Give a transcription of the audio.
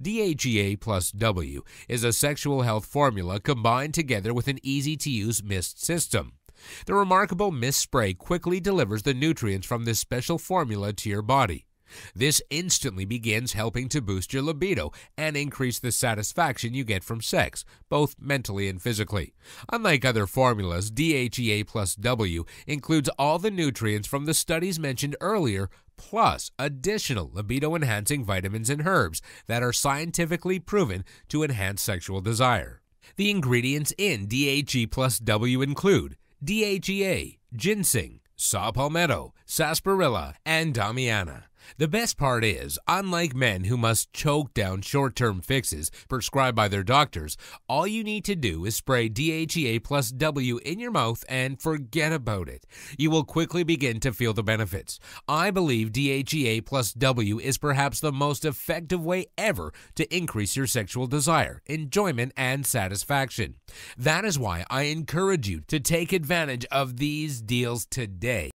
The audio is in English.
DHEA plus W is a sexual health formula combined together with an easy to use mist system. The remarkable mist spray quickly delivers the nutrients from this special formula to your body. This instantly begins helping to boost your libido and increase the satisfaction you get from sex, both mentally and physically. Unlike other formulas, DHEA plus W includes all the nutrients from the studies mentioned earlier, plus additional libido enhancing vitamins and herbs that are scientifically proven to enhance sexual desire. The ingredients in DHE plus W include DHEA, ginseng, saw palmetto, sarsaparilla, and damiana. The best part is, unlike men who must choke down short term fixes prescribed by their doctors, all you need to do is spray DHEA plus W in your mouth and forget about it. You will quickly begin to feel the benefits. I believe DHEA plus W is perhaps the most effective way ever to increase your sexual desire, enjoyment, and satisfaction. That is why I encourage you to take advantage of these deals today.